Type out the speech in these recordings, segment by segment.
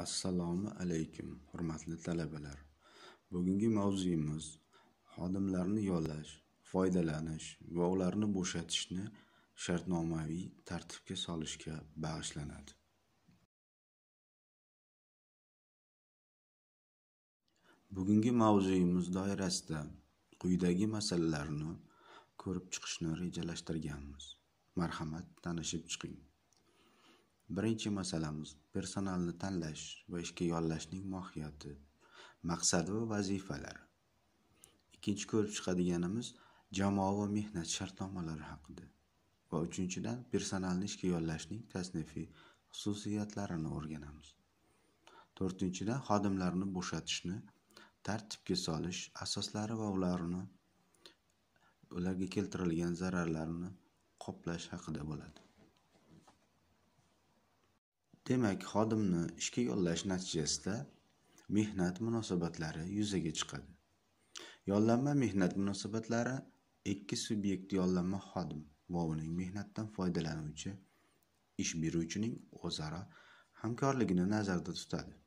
assalomu alaykum hurmatli talabalar bugungi mavzuyimiz xodimlarni yollash foydalanish va ularni bo'shatishni shartnomaviy tartibga solishga bag'ishlanadi bugungi mavzuyimiz doirasida quyidagi masalalarni ko'rib chiqishni rejalashtirganmiz marhamat tanishib chiqing birinchi masalamiz personalni tanlash va ishga yollashning mohiyati maqsadi va vazifalari ikkinchi ko'rib chiqadiganimiz jamoa va mehnat shartnomalari haqida va uchinchidan personalni ishga yollashning tasnifiy xususiyatlarini o'rganamiz to'rtinchidan xodimlarni bo'shatishni tartibga solish asoslari va ularni ularga keltirilgan zararlarni qoplash haqida bo'ladi demak xodimni ishga yollash natijasida mehnat munosabatlari yuzaga chiqadi yollanma mehnat munosabatlari ikki subyekt yollanma xodim va uning mehnatdan foydalanuvchi ish beruvchining o'zaro hamkorligini nazarda tutadi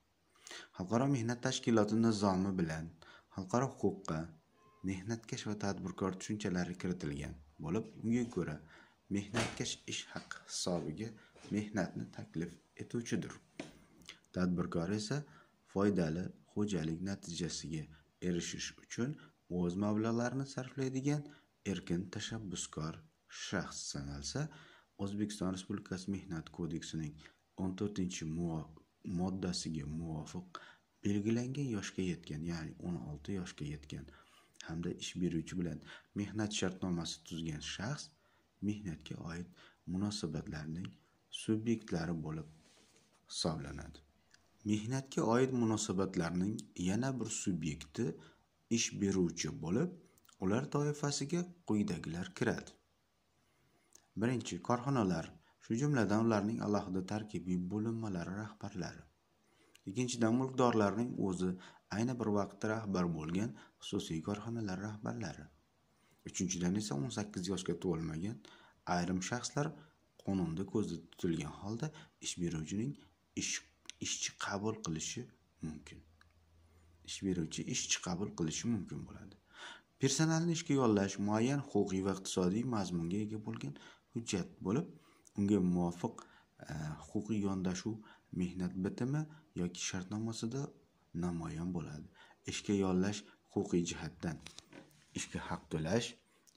xalqaro mehnat tashkiloti nizomi bilan xalqaro huquqqa mehnatkash va tadbirkor tushunchalari kiritilgan bo'lib unga ko'ra mehnatkash ish haqi hisobiga mehnatni taklif etuvchidir tadbirkor esa foydali xo'jalik natijasiga erishish uchun o'z mablag'larini sarflaydigan erkin tashabbuskor shaxs sanalsa o'zbekiston respublikasi mehnat kodeksining 14 to'rtinchi moddasiga muvofiq belgilangan yoshga yetgan ya'ni 16 yoshga yetgan hamda ish beruvchi bilan mehnat shartnomasi tuzgan shaxs mehnatga oid munosabatlarning subyektlari bo'lib hisoblanadi mehnatga oid munosabatlarning yana bir subyekti ish beruvchi bo'lib ular toifasiga quyidagilar kiradi birinchi korxonalar shu jumladan ularning alohida tarkibiy bo'linmalari rahbarlari ikkinchidan mulkdorlarning o'zi ayni bir vaqtda rahbar bo'lgan xususiy korxonalar rahbarlari uchinchidan esa 18 yoshga to'lmagan ayrim shaxslar qonunda ko'zda tutilgan holda ish beruvchining ishchi qabul qilishi mumkin ish beruvchi ishchi qabul qilishi mumkin bo'ladi personalni ishga yollash muayyan huquqiy va iqtisodiy mazmunga ega bo'lgan hujjat bo'lib unga muvofiq e, huquqiy yondashuv mehnat bitimi yoki shartnomasida namoyon bo'ladi ishga yollash huquqiy jihatdan ishga haq to'lash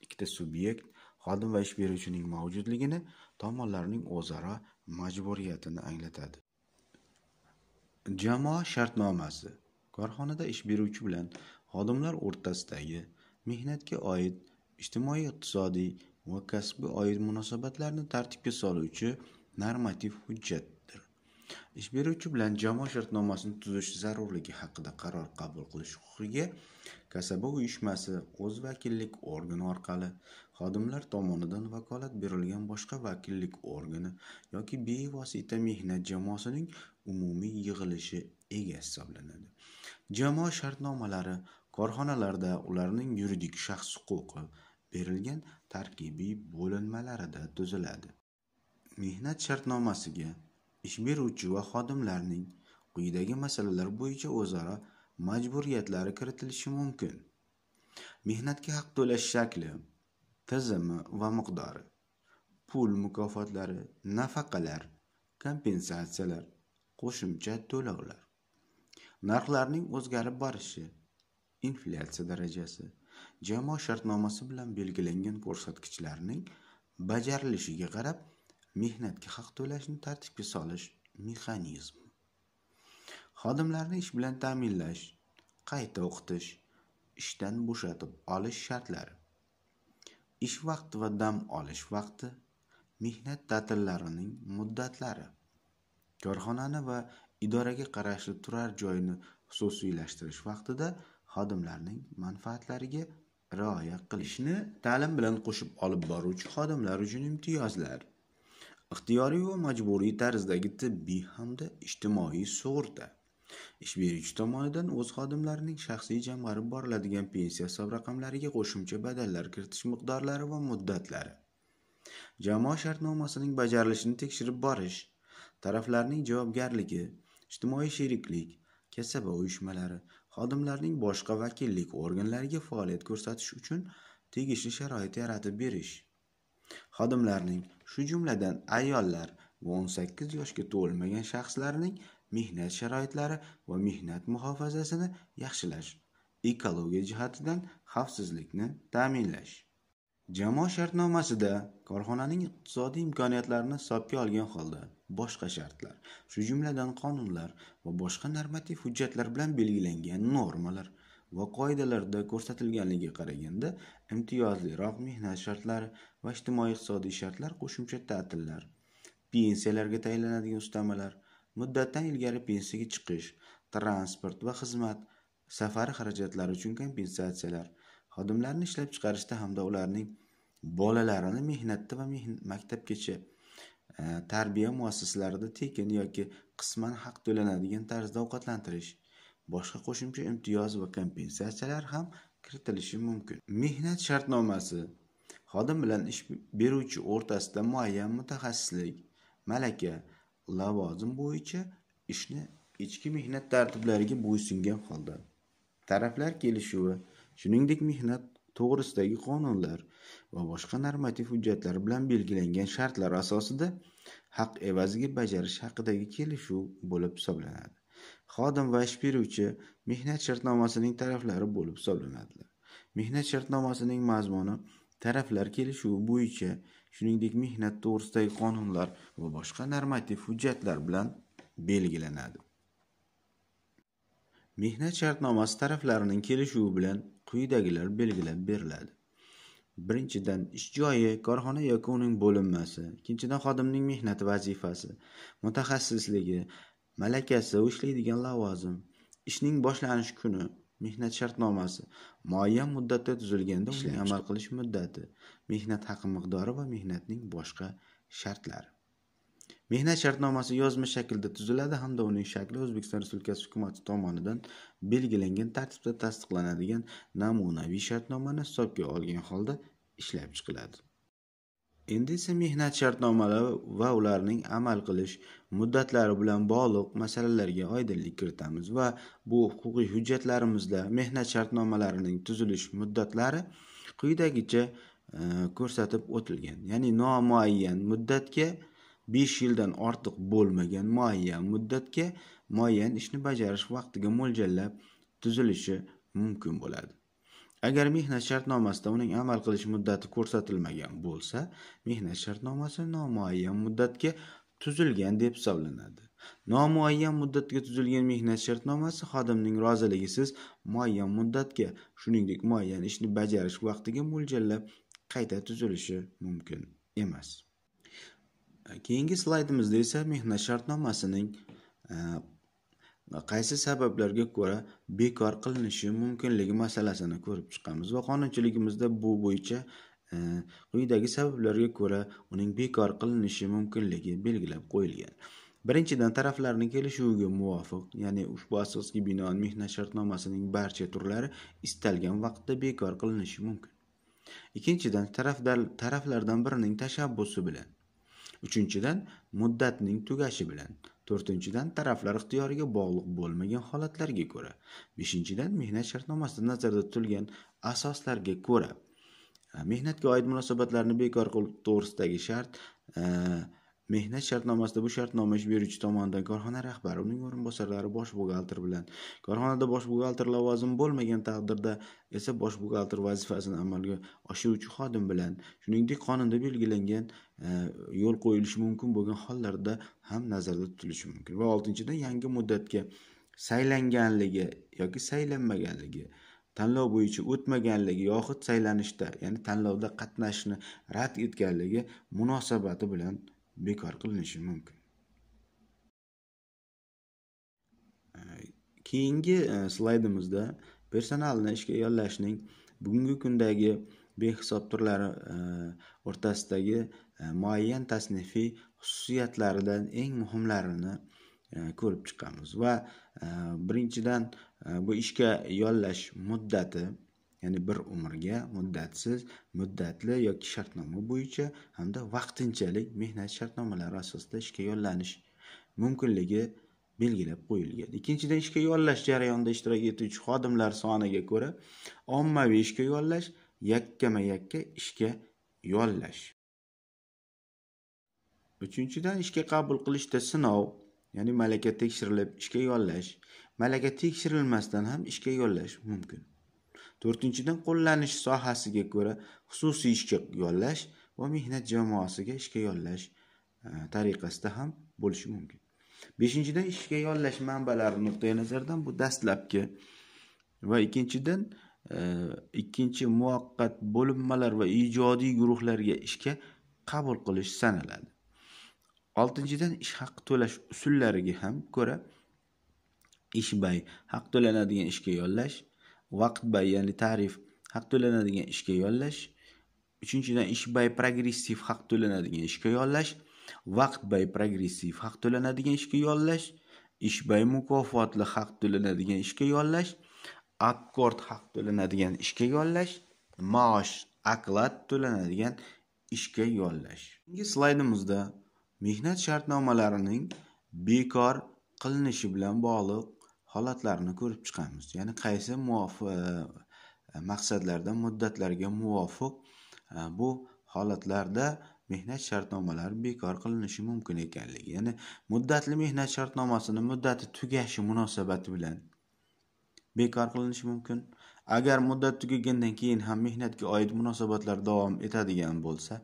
ikkita subyekt xodim va ish beruvchining mavjudligini tomonlarning o'zaro majburiyatini anglatadi jamoa shartnomasi korxonada ish beruvchi bilan xodimlar o'rtasidagi mehnatga oid ijtimoiy iqtisodiy va kasbga oid munosabatlarni tartibga soluvchi normativ hujjat ish beruvchi bilan jamoa shartnomasini tuzish zarurligi haqida qaror qabul qilish huquqiga kasaba uyushmasi o'z vakillik organi orqali xodimlar tomonidan vakolat berilgan boshqa vakillik organi yoki bevosita mehnat jamoasining umumiy yig'ilishi ega hisoblanadi jamoa shartnomalari korxonalarda ularning yuridik shaxs huquqi berilgan tarkibiy bo'linmalarida tuziladi mehnat shartnomasiga ish beruvchi va xodimlarning quyidagi masalalar bo'yicha o'zaro majburiyatlari kiritilishi mumkin mehnatga haq to'lash shakli tizimi va miqdori pul mukofotlari nafaqalar kompensatsiyalar qo'shimcha to'lovlar narxlarning o'zgarib borishi inflyatsiya darajasi jamoa shartnomasi bilan belgilangan ko'rsatkichlarning bajarilishiga qarab mehnatga haq to'lashni tartibga solish mexanizmi xodimlarni ish bilan ta'minlash qayta o'qitish ishdan bo'shatib olish shartlari ish vaqti va dam olish vaqti mehnat ta'tillarining muddatlari korxonani va idoraga qarashli turar joyni xususiylashtirish vaqtida xodimlarning manfaatlariga rioya qilishni ta'lim bilan qo'shib olib boruvchi xodimlar uchun imtiyozlar ixtiyoriy va majburiy tarzdagi tibbiy hamda ijtimoiy sug'urta ish beruvchi tomonidan o'z xodimlarining shaxsiy jamg'arib boriladigan pensiya hisob raqamlariga qo'shimcha badallar kiritish miqdorlari va muddatlari jamoa shartnomasining bajarilishini tekshirib borish taraflarning javobgarligi ijtimoiy sheriklik kasaba uyushmalari xodimlarning boshqa vakillik organlariga faoliyat ko'rsatish uchun tegishli sharoit yaratib berish xodimlarning shu jumladan ayollar va 18 yoshga to'lmagan shaxslarning mehnat sharoitlari va mehnat muhofazasini yaxshilash ekologiya jihatidan xavfsizlikni ta'minlash jamoa shartnomasida korxonaning iqtisodiy imkoniyatlarini hisobga olgan holda boshqa shartlar shu jumladan qonunlar va boshqa normativ hujjatlar bilan belgilangan normalar va qoidalarda ko'rsatilganligiga qaraganda imtiyozliroq mehnat shartlari va ijtimoiy iqtisodiy shartlar qo'shimcha ta'tillar pensiyalarga tayinlanadigan ustamalar muddatdan ilgari pensiyaga chiqish transport va xizmat safari xarajatlari uchun kompensatsiyalar xodimlarni ishlab chiqarishda hamda ularning bolalarini mehnatda va maktabgacha eh, tarbiya muassasalarida tekin yoki qisman haq to'lanadigan tarzda ovqatlantirish boshqa qo'shimcha imtiyoz va kompensatsiyalar ham kiritilishi mumkin mehnat shartnomasi xodim bilan ish beruvchi o'rtasida muayyan mutaxassislik malaka lavozim bo'yicha ishni ichki mehnat tartiblariga bo'ysungan holda taraflar kelishuvi shuningdek mehnat to'g'risidagi qonunlar va boshqa normativ hujjatlar bilan belgilangan shartlar asosida haq evaziga bajarish haqidagi kelishuv bo'lib hisoblanadi xodim va ish beruvchi mehnat shartnomasining taraflari bo'lib hisoblanadilar mehnat shartnomasining mazmuni taraflar kelishuvi bo'yicha shuningdek mehnat to'g'risidagi qonunlar va boshqa normativ hujjatlar bilan belgilanadi mehnat shartnomasi taraflarining kelishuvi bilan quyidagilar belgilab beriladi birinchidan ish joyi korxona yoki uning bo'linmasi ikkinchidan xodimning mehnat vazifasi mutaxassisligi malakasi ishlaydigan lavozim ishning boshlanish kuni mehnat shartnomasi muayyan muddatda tuzilganda unga amal qilish muddati mehnat haqi miqdori va mehnatning boshqa shartlari mehnat shartnomasi yozma shaklda tuziladi hamda uning shakli o'zbekiston respublikasi hukumati tomonidan belgilangan tartibda tasdiqlanadigan namunaviy shartnomani hisobga olgan holda ishlab chiqiladi endi esa mehnat shartnomalari va ularning amal qilish muddatlari bilan bog'liq masalalarga oydinlik kiritamiz va bu huquqiy hujjatlarimizda mehnat shartnomalarining tuzilish muddatlari quyidagicha e, ko'rsatib o'tilgan ya'ni nomuayyan muddatga besh yildan ortiq bo'lmagan muayyan muddatga muayyan ishni bajarish vaqtiga mo'ljallab tuzilishi mumkin bo'ladi agar mehnat shartnomasida uning amal qilish muddati ko'rsatilmagan bo'lsa mehnat shartnomasi nomuayyan muddatga tuzilgan deb hisoblanadi nomuayyan muddatga tuzilgan mehnat shartnomasi xodimning roziligisiz muayyan muddatga shuningdek muayyan ishni bajarish vaqtiga mo'ljallab qayta tuzilishi mumkin emas keyingi slaydimizda esa mehnat shartnomasining e, va qaysi sabablarga ko'ra bekor qilinishi mumkinligi masalasini ko'rib chiqamiz va qonunchiligimizda bu bo'yicha e, quyidagi sabablarga ko'ra uning bekor qilinishi mumkinligi belgilab qo'yilgan birinchidan taraflarni kelishuviga muvofiq ya'ni ushbu asosga binoan mehnat shartnomasining barcha turlari istalgan vaqtda bekor qilinishi mumkin ikkinchidan tarafdar, taraflardan birining tashabbusi bilan uchinchidan muddatning tugashi bilan to'rtinchidan taraflar ixtiyoriga bog'liq bo'lmagan holatlarga ko'ra beshinchidan mehnat shartnomasida nazarda tutilgan asoslarga ko'ra mehnatga oid munosabatlarni bekor qilish to'g'risidagi shart e, mehnat shartnomasida bu shartnoma ish beruvchi tomonidan korxona rahbari uning o'rinbosarlari bosh buxgalter bilan korxonada bosh buxgalter lavozimi bo'lmagan taqdirda esa bosh buxgalter vazifasini amalga oshiruvchi xodim bilan shuningdek qonunda belgilangan e, yo'l qo'yilishi mumkin bo'lgan hollarda ham nazarda tutilishi mumkin va oltinchidan yangi muddatga saylanganligi yoki saylanmaganligi tanlov bo'yicha o'tmaganligi yoxud saylanishda ya'ni tanlovda qatnashishni rad etganligi munosabati bilan bekor qilinishi mumkin keyingi e, slaydimizda personalni ishga yollashning bugungi kundagi behisob turlari e, o'rtasidagi e, muayyan tasnifiy xususiyatlaridan eng muhimlarini ko'rib chiqamiz va birinchidan bu ishga yollash muddati ya'ni bir umrga muddatsiz muddatli yoki shartnoma bo'yicha hamda vaqtinchalik mehnat shartnomalari asosida ishga yollanish mumkinligi belgilab qo'yilgan ikkinchidan ishga yollash jarayonida ishtirok etuvchi xodimlar soniga ko'ra ommaviy ishga yollash yakkama yakka ishga yollash uchinchidan ishga qabul qilishda sinov ya'ni malaka tekshirilib ishga yollash malaka tekshirilmasdan ham ishga yollash mumkin to'rtinchidan qo'llanish sohasiga ko'ra xususiy ishga yollash va mehnat jamoasiga ishga yollash e, tariqasida ham bo'lishi mumkin beshinchidan ishga yollash manbalari nuqtai nazaridan bu dastlabki va ikkinchidan e, ikkinchi muvaqqat bo'linmalar va ijodiy guruhlarga ishga qabul qilish sanaladi oltinchidan ish haqi to'lash usullariga ham ko'ra ish bay haq to'lanadigan ishga yollash vaqt bay ya'ni tarif haq to'lanadigan ishga yollash uchinchidan ish bay progressiv haq to'lanadigan ishga yollash vaqt bay progressiv haq to'lanadigan ishga yollash ish bay mukofotli haq to'lanadigan ishga yollash akkord haq to'lanadigan ishga yollash maosh aklad to'lanadigan ishga yollash keyingi slaydimizda mehnat shartnomalarining bekor qilinishi bilan bog'liq holatlarni ko'rib chiqamiz ya'ni qaysi muvofiq e, e, maqsadlarda muddatlarga muvofiq e, bu holatlarda mehnat shartnomalari bekor qilinishi mumkin ekanligi ya'ni muddatli mehnat shartnomasini muddati tugashi munosabati bilan bekor qilinishi mumkin agar muddat tugagandan keyin ham mehnatga oid munosabatlar davom etadigan bo'lsa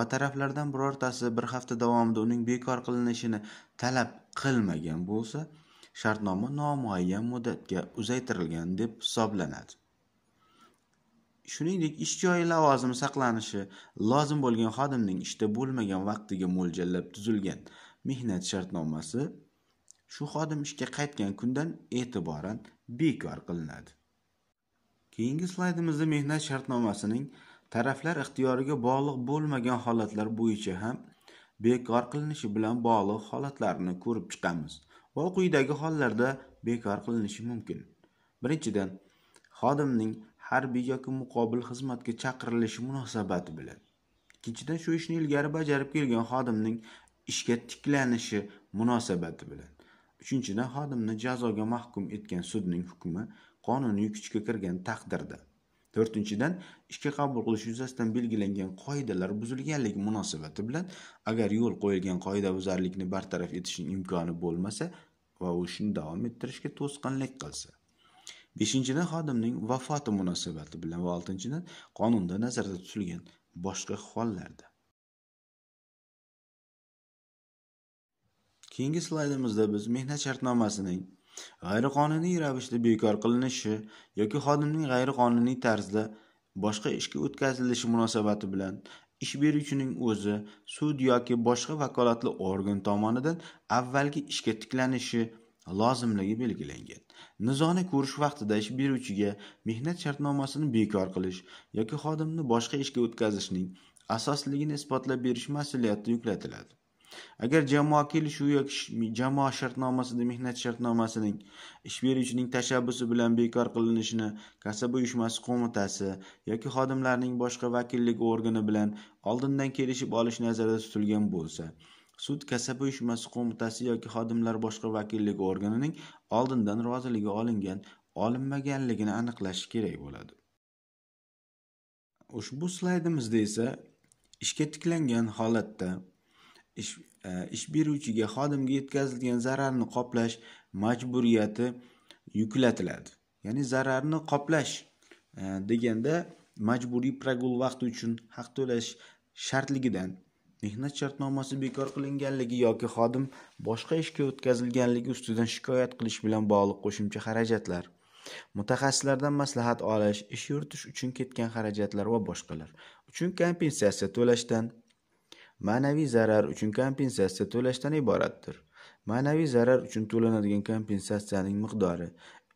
va taraflardan birortasi bir hafta davomida uning bekor qilinishini talab qilmagan bo'lsa shartnoma nomuayyan muddatga uzaytirilgan deb hisoblanadi shuningdek ish joyi lavozimi saqlanishi lozim bo'lgan xodimning ishda bo'lmagan vaqtiga mo'ljallab tuzilgan mehnat shartnomasi shu xodim ishga qaytgan kundan e'tiboran bekor qilinadi keyingi slaydimizda mehnat shartnomasining taraflar ixtiyoriga bog'liq bo'lmagan holatlar bo'yicha ham bekor qilinishi bilan bog'liq holatlarni ko'rib chiqamiz va quyidagi hollarda bekor qilinishi mumkin birinchidan xodimning harbiy yoki muqobil xizmatga chaqirilishi munosabati bilan ikkinchidan shu ishni ilgari bajarib kelgan xodimning ishga tiklanishi munosabati bilan uchinchidan xodimni jazoga mahkum etgan sudning hukmi qonuniy kuchga kirgan taqdirda to'rtinchidan ishga qabul qilish yuzasidan belgilangan qoidalar buzilganligi munosabati bilan agar yo'l qo'yilgan qoidabuzarlikni bartaraf etishning imkoni bo'lmasa va u shuni davom ettirishga to'sqinlik qilsa beshinchidan xodimning vafoti munosabati bilan va oltinchidan qonunda nazarda tutilgan boshqa hollarda keyingi slaydimizda biz mehnat shartnomasining g'ayriqonuniy ravishda bekor qilinishi yoki xodimning g'ayriqonuniy tarzda boshqa ishga o'tkazilishi munosabati bilan ish beruvchining o'zi sud yoki boshqa vakolatli organ tomonidan avvalgi ishga tiklanishi lozimligi belgilangan nizoni ko'rish vaqtida ish beruvchiga mehnat shartnomasini bekor qilish yoki xodimni boshqa ishga o'tkazishning asosligini isbotlab berish mas'uliyati yuklatiladi agar jamoa kelishuvi yoki jamoa shartnomasida mehnat shartnomasining ish beruvchining tashabbusi bilan bekor qilinishini kasaba uyushmasi qo'mitasi yoki xodimlarning boshqa vakillik organi bilan oldindan kelishib olish nazarda tutilgan bo'lsa sud kasaba uyushmasi qo'mitasi yoki xodimlar boshqa vakillik organining oldindan roziligi olingan olinmaganligini aniqlashi kerak bo'ladi ushbu slaydimizda esa ishga tiklangan holatda ish, e, ish beruvchiga xodimga yetkazilgan zararni qoplash majburiyati yuklatiladi ya'ni zararni qoplash e, deganda majburiy progul vaqti uchun haq to'lash shartligidan mehnat shartnomasi bekor qilinganligi yoki xodim boshqa ishga o'tkazilganligi ustidan shikoyat qilish bilan bog'liq qo'shimcha xarajatlar mutaxassislardan maslahat olish ish yuritish uchun ketgan xarajatlar va boshqalar uchun kompensatsiya to'lashdan ma'naviy zarar uchun kompensatsiya to'lashdan iboratdir ma'naviy zarar uchun to'lanadigan kompensatsiyaning miqdori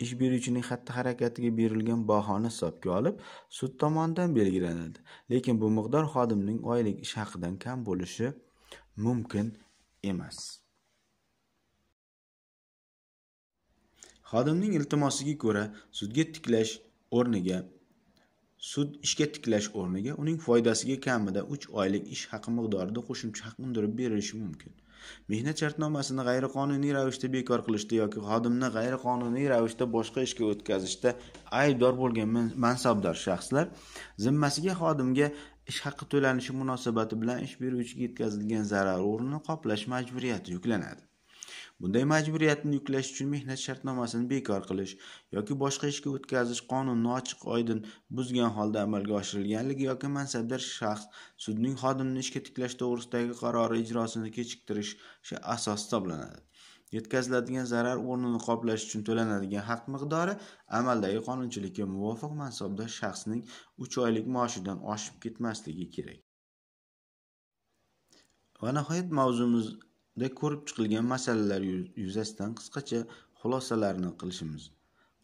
ish beruvchining xatti harakatiga berilgan bahoni hisobga olib sud tomonidan belgilanadi lekin bu miqdor xodimning oylik ish haqidan kam bo'lishi mumkin emas xodimning iltimosiga ko'ra sudga tiklash o'rniga sud ishga tiklash o'rniga uning foydasiga kamida uch oylik ish haqi miqdorida qo'shimcha haq undirib berilishi mumkin mehnat shartnomasini g'ayriqonuniy ravishda bekor qilishda yoki xodimni g'ayriqonuniy ravishda boshqa ishga o'tkazishda aybdor bo'lgan mansabdor shaxslar zimmasiga xodimga ish haqi to'lanishi munosabati bilan ish beruvchiga yetkazilgan zarar o'rnini qoplash majburiyati yuklanadi bunday majburiyatni yuklash uchun mehnat shartnomasini bekor qilish yoki boshqa ishga o'tkazish qonunni ochiq oydin buzgan holda amalga oshirilganligi yoki mansabdor shaxs sudning xodimini ishga tiklash to'g'risidagi qarori ijrosini kechiktirishi asos hisoblanadi yetkaziladigan zarar o'rnini qoplash uchun to'lanadigan haq miqdori amaldagi qonunchilikka muvofiq mansabdor shaxsning uch oylik maoshidan oshib ketmasligi kerak va nihoyat mavzumiz da ko'rib chiqilgan masalalar yuzasidan qisqacha xulosalarni qilishimiz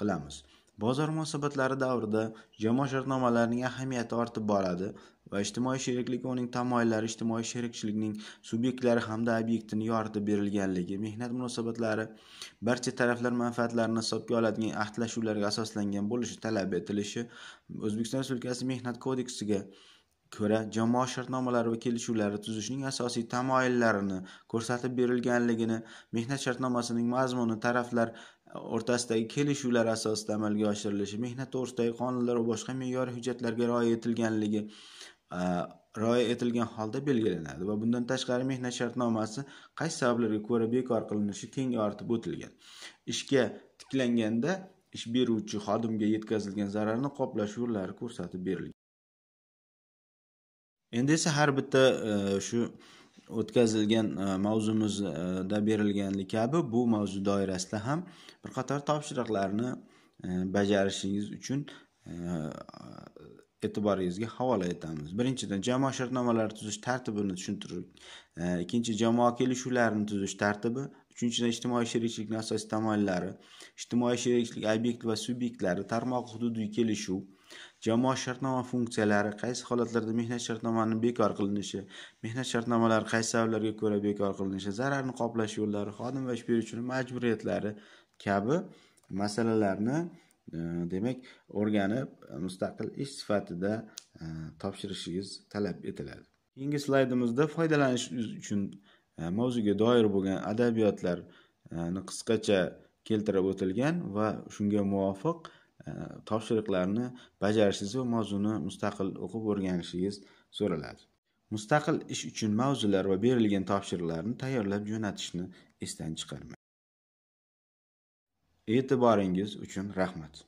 qilamiz bozor munosabatlari davrida jamoa shartnomalarining ahamiyati ortib boradi va ijtimoiy sheriklik uning tamoyillari ijtimoiy sherikchilikning subyektlari hamda obyektini yoritib berilganligi mehnat munosabatlari barcha taraflar manfaatlarini hisobga oladigan ahdlashuvlarga asoslangan bo'lishi talab etilishi o'zbekiston respublikasi mehnat kodeksiga ko'ra jamoa shartnomalari va kelishuvlari tuzishning asosiy tamoyillarini ko'rsatib berilganligini mehnat shartnomasining mazmuni taraflar o'rtasidagi kelishuvlar asosida amalga oshirilishi mehnat to'g'risidagi qonunlar va boshqa me'yoriy hujjatlarga rioya etilganligi rioya etilgan holda belgilanadi va bundan tashqari mehnat shartnomasi qaysi sabablarga ko'ra bekor qilinishi keng yoritib o'tilgan ishga tiklanganda ish beruvchi xodimga yetkazilgan zararni qoplash yo'llari ko'rsatib berilgan endi esa har bitta e, shu o'tkazilgan e, mavzumizda berilganlik kabi bu mavzu doirasida ham bir qator topshiriqlarni e, bajarishingiz uchun e'tiboringizga havola etamiz birinchidan jamoa shartnomalari tuzish tartibini tushuntirib ikkinchi jamoa kelishuvlarini tuzish tartibi uchinchidan ijtimoiy sherikchilikni asosiy tamoyillari ijtimoiy sheriklik obyekt va subyektlari tarmoq hududiy kelishuv jamoat shartnoma funksiyalari qaysi holatlarda mehnat shartnomani bekor qilinishi mehnat shartnomalari qaysi sabablarga ko'ra bekor qilinishi zararni qoplash yo'llari xodim va ish beruvchini majburiyatlari kabi masalalarni e, demak o'rganib mustaqil ish sifatida e, topshirishingiz talab etiladi keyingi slaydimizda foydalanish uchun E, mavzuga doir bo'lgan adabiyotlarni e, qisqacha keltirib o'tilgan va shunga muvofiq e, topshiriqlarni bajarishingiz va mavzuni mustaqil o'qib o'rganishingiz so'raladi mustaqil ish uchun mavzular va berilgan topshiriqlarni tayyorlab jo'natishni esdan chiqarmang e'tiboringiz uchun rahmat